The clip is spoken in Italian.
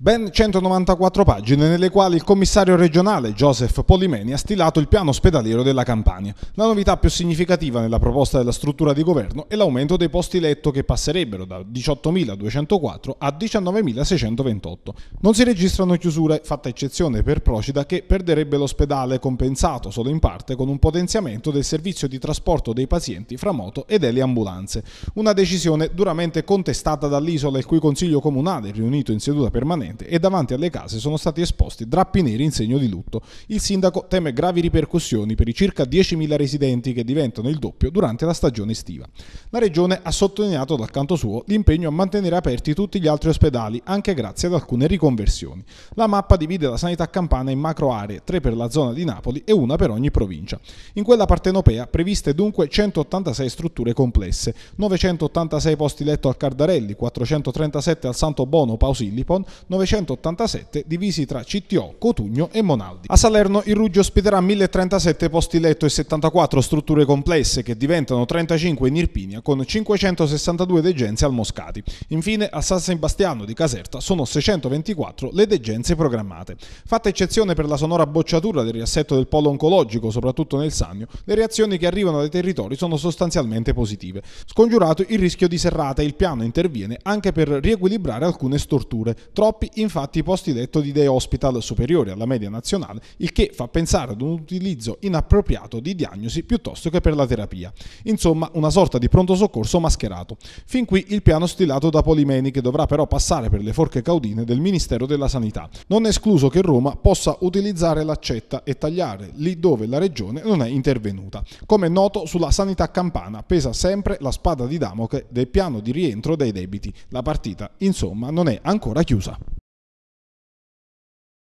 Ben 194 pagine nelle quali il commissario regionale Joseph Polimeni ha stilato il piano ospedaliero della Campania. La novità più significativa nella proposta della struttura di governo è l'aumento dei posti letto che passerebbero da 18.204 a 19.628. Non si registrano chiusure, fatta eccezione per Procida che perderebbe l'ospedale compensato solo in parte con un potenziamento del servizio di trasporto dei pazienti fra moto e delle ambulanze. Una decisione duramente contestata dall'isola il cui consiglio comunale riunito in seduta permanente trasparente e davanti alle case sono stati esposti drappi neri in segno di lutto. Il sindaco teme gravi ripercussioni per i circa 10.000 residenti che diventano il doppio durante la stagione estiva. La regione ha sottolineato dal canto suo l'impegno a mantenere aperti tutti gli altri ospedali anche grazie ad alcune riconversioni. La mappa divide la sanità campana in macro aree, tre per la zona di Napoli e una per ogni provincia. In quella partenopea previste dunque 186 strutture complesse, 986 posti letto al Cardarelli, 437 al Santo Bono Pausillipon, 987 divisi tra CTO, Cotugno e Monaldi. A Salerno il Ruggio ospiterà 1037 posti letto e 74 strutture complesse che diventano 35 in Irpinia con 562 degenze al Moscati. Infine a San Sebastiano di Caserta sono 624 le degenze programmate. Fatta eccezione per la sonora bocciatura del riassetto del polo oncologico, soprattutto nel Sannio, le reazioni che arrivano dai territori sono sostanzialmente positive. Scongiurato il rischio di serrata, il piano interviene anche per riequilibrare alcune storture. Troppi posti, infatti i posti letto di day hospital superiori alla media nazionale, il che fa pensare ad un utilizzo inappropriato di diagnosi piuttosto che per la terapia. Insomma, una sorta di pronto soccorso mascherato. Fin qui il piano stilato da Polimeni che dovrà però passare per le forche caudine del Ministero della Sanità. Non è escluso che Roma possa utilizzare l'accetta e tagliare lì dove la regione non è intervenuta. Come è noto, sulla sanità campana pesa sempre la spada di Damocle del piano di rientro dei debiti. La partita, insomma, non è ancora chiusa.